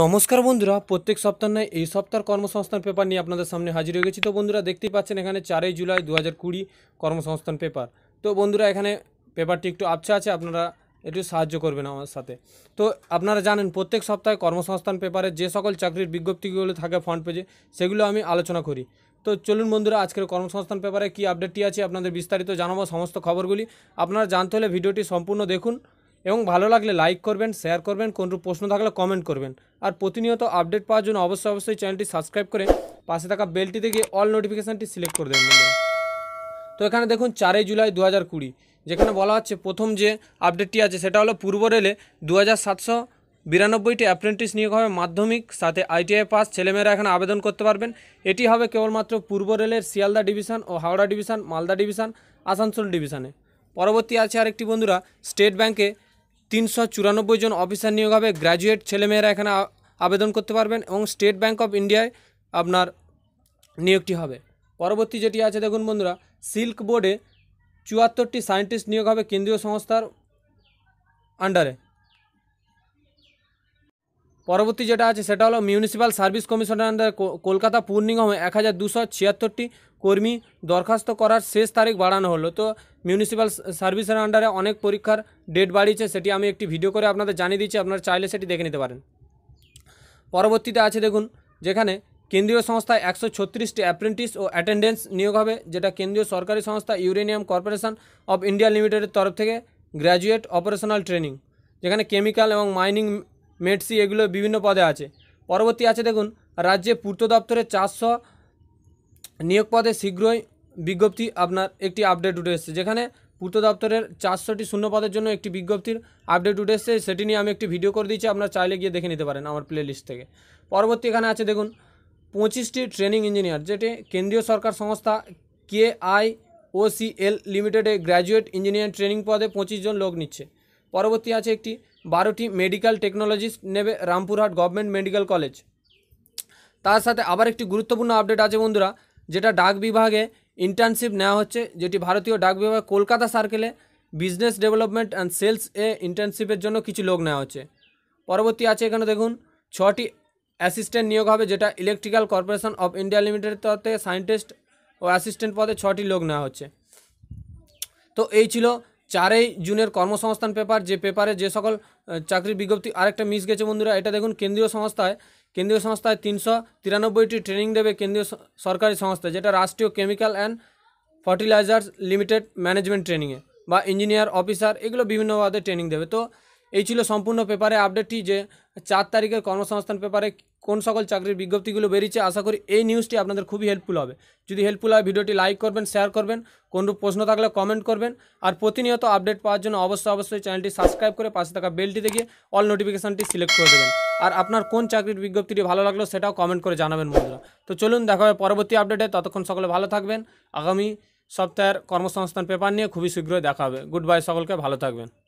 নমস্কার বন্ধুরা প্রত্যেক সপ্তাহ নয় এই সপ্তাহের কর্মসংস্থান পেপার নিয়ে আপনাদের সামনে হাজির হয়ে গেছি তো বন্ধুরা দেখতেই পাচ্ছেন এখানে চারই জুলাই দু হাজার কুড়ি কর্মসংস্থান পেপার তো বন্ধুরা এখানে পেপারটি একটু আবছা আছে আপনারা একটু সাহায্য করবেন আমার সাথে তো আপনারা জানেন প্রত্যেক সপ্তাহে কর্মসংস্থান পেপারে যে সকল চাকরির বিজ্ঞপ্তিগুলো থাকে ফ্রন্ট পেজে সেগুলো আমি আলোচনা করি তো চলুন বন্ধুরা আজকের কর্মসংস্থান পেপারে কী আপডেটটি আছে আপনাদের বিস্তারিত জানাবো সমস্ত খবরগুলি আপনারা জানতে হলে ভিডিওটি সম্পূর্ণ দেখুন এবং ভালো লাগলে লাইক করবেন শেয়ার করবেন কোনরূপ প্রশ্ন থাকলে কমেন্ট করবেন আর প্রতিনিয়ত আপডেট পাওয়ার জন্য অবশ্যই অবশ্যই চ্যানেলটি সাবস্ক্রাইব করে পাশে থাকা বেলটি গিয়ে অল নোটিফিকেশানটি সিলেক্ট করে দেবেন তো এখানে দেখুন চারই জুলাই দু হাজার কুড়ি যেখানে বলা হচ্ছে প্রথম যে আপডেটটি আছে সেটা হলো পূর্ব রেলে দু হাজার সাতশো বিরানব্বইটি অ্যাপ্রেন্টিস নিয়োগ হবে মাধ্যমিক সাথে আইটিআই পাস ছেলেমেয়েরা এখানে আবেদন করতে পারবেন এটি হবে কেবলমাত্র পূর্ব রেলের শিয়ালদা ডিভিশন ও হাওড়া ডিভিশন মালদা ডিভিশন আসানসোল ডিভিশনে পরবর্তী আছে আরেকটি বন্ধুরা স্টেট ব্যাংকে তিনশো চুরানব্বই জন অফিসার নিয়োগ হবে গ্র্যাজুয়েট ছেলেমেয়েরা এখানে আবেদন করতে পারবেন এবং স্টেট ব্যাঙ্ক অফ ইন্ডিয়ায় আপনার নিয়োগটি হবে পরবর্তী যেটি আছে দেখুন বন্ধুরা সিল্ক বোর্ডে চুয়াত্তরটি সায়েন্টিস্ট নিয়োগ হবে কেন্দ্রীয় সংস্থার আন্ডারে পরবর্তী যেটা আছে সেটা হলো মিউনিসিপ্যাল সার্ভিস কমিশনের আন্ডারে কলকাতা পূর্ণিঙ্গমে এক হাজার দুশো ছিয়াত্তরটি কর্মী দরখাস্ত করার শেষ তারিখ বাড়ানো হলো তো মিউনিসিপ্যাল সার্ভিসের আন্ডারে অনেক পরীক্ষার ডেট বাড়িয়েছে সেটি আমি একটি ভিডিও করে আপনাদের জানিয়ে দিচ্ছি আপনারা চাইলে সেটি দেখে নিতে পারেন পরবর্তীতে আছে দেখুন যেখানে কেন্দ্রীয় সংস্থায় একশো ছত্রিশটি অ্যাপ্রেন্টিস ও অ্যাটেন্ডেন্স নিয়োগ হবে যেটা কেন্দ্রীয় সরকারি সংস্থা ইউরেনিয়াম কর্পোরেশন অব ইন্ডিয়া লিমিটেডের তরফ থেকে গ্র্যাজুয়েট অপারেশনাল ট্রেনিং যেখানে কেমিক্যাল এবং মাইনিং মেডসি এগুলো বিভিন্ন পদে আছে পরবর্তী আছে দেখুন রাজ্যে পূর্ত দপ্তরে চারশো নিয়োগ পদে শীঘ্রই বিজ্ঞপ্তি আপনার একটি আপডেট উঠে এসেছে যেখানে পূর্ত দপ্তরের চারশোটি শূন্য পদের জন্য একটি বিজ্ঞপ্তির আপডেট উঠে এসেছে সেটি নিয়ে আমি একটি ভিডিও করে দিয়েছি আপনারা চাইলে গিয়ে দেখে নিতে পারেন আমার প্লেলিস্ট থেকে পরবর্তী এখানে আছে দেখুন পঁচিশটি ট্রেনিং ইঞ্জিনিয়ার যেটি কেন্দ্রীয় সরকার সংস্থা কে আই এল লিমিটেডে গ্র্যাজুয়েট ইঞ্জিনিয়ার ট্রেনিং পদে পঁচিশ জন লোক নিচ্ছে পরবর্তী আছে একটি বারোটি মেডিকেল টেকনোলজিস্ট নেবে রামপুরহাট গভর্নমেন্ট মেডিকেল কলেজ তার সাথে আবার একটি গুরুত্বপূর্ণ আপডেট আছে বন্ধুরা যেটা ডাক বিভাগে ইন্টার্নশিপ নেওয়া হচ্ছে যেটি ভারতীয় ডাক বিভাগ কলকাতা সার্কেলে বিজনেস ডেভেলপমেন্ট অ্যান্ড সেলস এ ইন্টার্নশিপের জন্য কিছু লোক নেওয়া হচ্ছে পরবর্তী আছে এখানে দেখুন ছটি অ্যাসিস্ট্যান্ট নিয়োগ হবে যেটা electrical corporation of India limited তরফে সায়েন্টিস্ট ও অ্যাসিস্ট্যান্ট পদে ছটি লোক নেওয়া হচ্ছে তো এই ছিল চারই জুনের কর্মসংস্থান পেপার যে পেপারে যে সকল চাকরি বিজ্ঞপ্তি আরেকটা মিস গেছে বন্ধুরা এটা দেখুন কেন্দ্রীয় সংস্থায় केंद्रीय संस्था तीन सौ तिरानब्बे ट्रेनिंग देवे केंद्रीय सरकारी संस्था जेटा राष्ट्रीय chemical and fertilisers limited management ट्रेनिंगे इंजिनियर अफिसार एगो विभिन्न ट्रेनिंग देवे तो এই ছিল সম্পূর্ণ পেপারে আপডেটটি যে চার তারিখের কর্মসংস্থান পেপারে কোন সকল চাকরির বিজ্ঞপ্তিগুলো বেরিয়েছে আশা করি এই নিউজটি আপনাদের খুবই হেল্পফুল হবে যদি হেল্পফুল হয় ভিডিওটি লাইক করবেন শেয়ার করবেন কোনরূপ প্রশ্ন থাকলে কমেন্ট করবেন আর প্রতিনিয়ত আপডেট পাওয়ার জন্য অবশ্যই অবশ্যই চ্যানেলটি সাবস্ক্রাইব করে পাশে থাকা বেলটি দেখিয়ে অল নোটিফিকেশানটি সিলেক্ট করে দেবেন আর আপনার কোন চাকরির বিজ্ঞপ্তিটি ভালো লাগলো সেটাও কমেন্ট করে জানাবেন বন্ধুরা তো চলুন দেখা হবে পরবর্তী আপডেটে ততক্ষণ সকলে ভালো থাকবেন আগামী সপ্তাহের কর্মসংস্থান পেপার নিয়ে খুবই শীঘ্রই দেখা হবে গুড বাই সকলকে ভালো থাকবেন